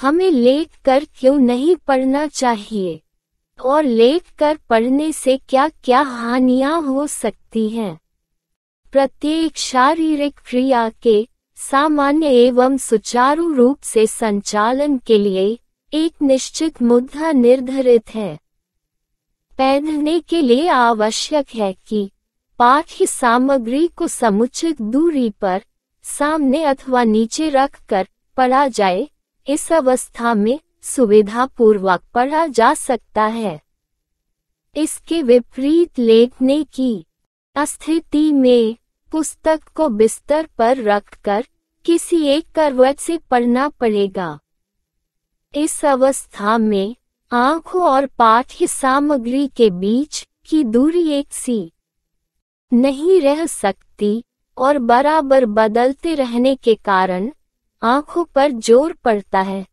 हमें लेट कर क्यों नहीं पढ़ना चाहिए और लेट कर पढ़ने से क्या क्या हानियां हो सकती हैं प्रत्येक शारीरिक क्रिया के सामान्य एवं सुचारू रूप से संचालन के लिए एक निश्चित मुद्दा निर्धारित है पहनने के लिए आवश्यक है कि पाठ्य सामग्री को समुचित दूरी पर सामने अथवा नीचे रखकर पढ़ा जाए इस अवस्था में सुविधा पूर्वक पढ़ा जा सकता है इसके विपरीत लेखने की स्थिति में पुस्तक को बिस्तर पर रखकर किसी एक करवट से पढ़ना पड़ेगा इस अवस्था में आंखों और पाठ्य सामग्री के बीच की दूरी एक सी नहीं रह सकती और बराबर बदलते रहने के कारण आंखों पर जोर पड़ता है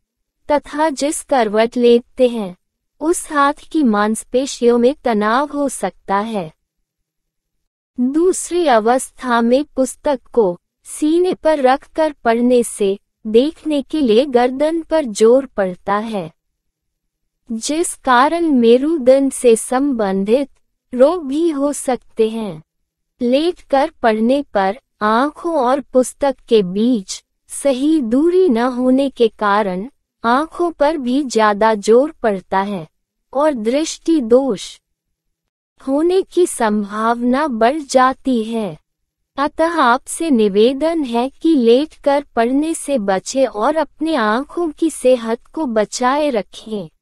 तथा जिस करवट लेते हैं उस हाथ की मांसपेशियों में तनाव हो सकता है दूसरी अवस्था में पुस्तक को सीने पर रखकर पढ़ने से देखने के लिए गर्दन पर जोर पड़ता है जिस कारण मेरुदंड से संबंधित रोग भी हो सकते हैं लेट कर पढ़ने पर आंखों और पुस्तक के बीच सही दूरी न होने के कारण आंखों पर भी ज्यादा जोर पड़ता है और दृष्टि दोष होने की संभावना बढ़ जाती है अतः आपसे निवेदन है कि लेट कर पढ़ने से बचें और अपने आंखों की सेहत को बचाए रखें